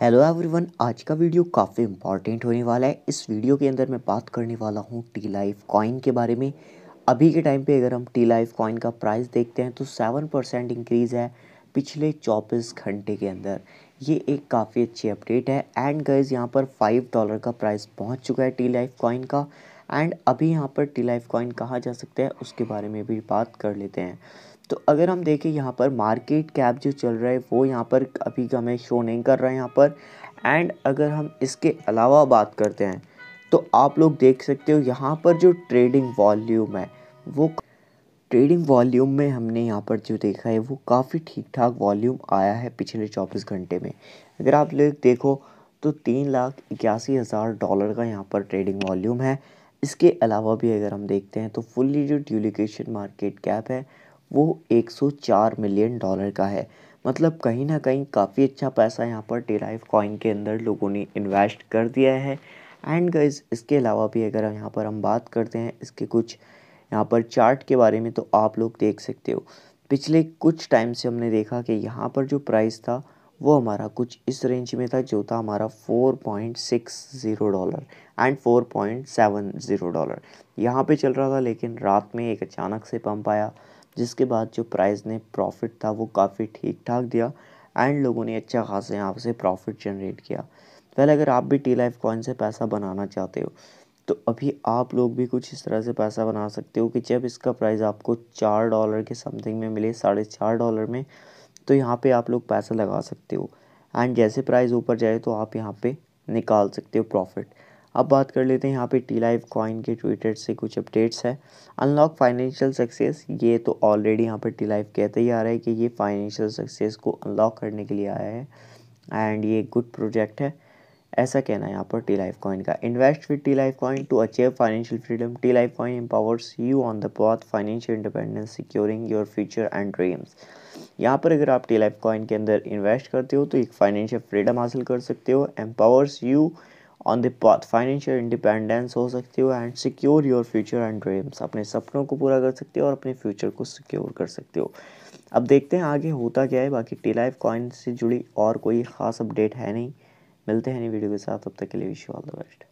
hello everyone आज का video काफ़ी इंपॉर्टेंट होने वाला है इस वीडियो के अंदर मैं बात करने वाला हूँ टी लाइफ कॉइन के बारे में अभी के टाइम पे अगर हम टी लाइफ कॉइन का प्राइस देखते हैं तो सेवन परसेंट इंक्रीज़ है पिछले चौबीस घंटे के अंदर ये एक काफ़ी अच्छी अपडेट है एंड गर्ज यहाँ पर फाइव डॉलर का प्राइस पहुँच चुका है टी लाइफ कॉइन का एंड अभी यहाँ पर टी लाइफ कॉइन कहा जा सकता है उसके बारे में भी बात कर लेते हैं तो अगर हम देखें यहाँ पर मार्केट कैप जो चल रहा है वो यहाँ पर अभी हमें शो नहीं कर रहा है यहाँ पर एंड अगर हम इसके अलावा बात करते हैं तो आप लोग देख सकते हो यहाँ पर जो ट्रेडिंग वॉल्यूम है वो ट्रेडिंग वॉल्यूम में हमने यहाँ पर जो देखा है वो काफ़ी ठीक ठाक वॉल्यूम आया है पिछले चौबीस घंटे में अगर आप लोग देखो तो तीन लाख इक्यासी हज़ार डॉलर का यहाँ पर ट्रेडिंग वॉल्यूम है इसके अलावा भी अगर हम देखते हैं तो फुल्ली जो ड्यूलिकेशन मार्केट कैप है वो 104 मिलियन डॉलर का है मतलब कहीं ना कहीं काफ़ी अच्छा पैसा यहाँ पर डिराइव कॉइन के अंदर लोगों ने इन्वेस्ट कर दिया है एंड गाइज इसके अलावा भी अगर यहाँ पर हम बात करते हैं इसके कुछ यहाँ पर चार्ट के बारे में तो आप लोग देख सकते हो पिछले कुछ टाइम से हमने देखा कि यहाँ पर जो प्राइस था वो हमारा कुछ इस रेंज में था जो था हमारा four point six zero dollar and four point seven zero dollar यहाँ पे चल रहा था लेकिन रात में एक अचानक से पंप आया जिसके बाद जो प्राइस ने प्रॉफिट था वो काफ़ी ठीक ठाक दिया एंड लोगों ने अच्छा खासा यहाँ से प्रॉफिट जनरेट किया पहले अगर आप भी टी लाइफ कॉइन से पैसा बनाना चाहते हो तो अभी आप लोग भी कुछ इस तरह से पैसा बना सकते हो कि जब इसका प्राइस आपको चार डॉलर के समथिंग में मिले साढ़े चार डॉलर में तो यहाँ पे आप लोग पैसा लगा सकते हो एंड जैसे प्राइस ऊपर जाए तो आप यहाँ पे निकाल सकते हो प्रॉफिट अब बात कर लेते हैं यहाँ पे टी लाइव कॉइन के ट्विटर से कुछ अपडेट्स है अनलॉक फाइनेंशियल सक्सेस ये तो ऑलरेडी यहाँ पे टी लाइव कहते ही आ रहा है कि ये फाइनेंशियल सक्सेस को अनलॉक करने के लिए आया है एंड ये गुड प्रोजेक्ट है ऐसा कहना है यहाँ पर टी लाइफ कॉइन का invest with T life coin to achieve financial freedom T life coin empowers you on the path financial independence securing your future and dreams यहाँ पर अगर आप टी लाइफ कॉइन के अंदर इन्वेस्ट करते हो तो एक फाइनेंशियल फ्रीडम हासिल कर सकते हो empowers you on the path financial independence हो सकते हो and secure your future and dreams अपने सपनों को पूरा कर सकते हो और अपने फ्यूचर को सिक्योर कर सकते हो अब देखते हैं आगे होता क्या है बाकी टी लाइफ कॉइन से जुड़ी और कोई ख़ास अपडेट है नहीं मिलते हैं नई वीडियो के साथ तब तक के लिए wish you all the best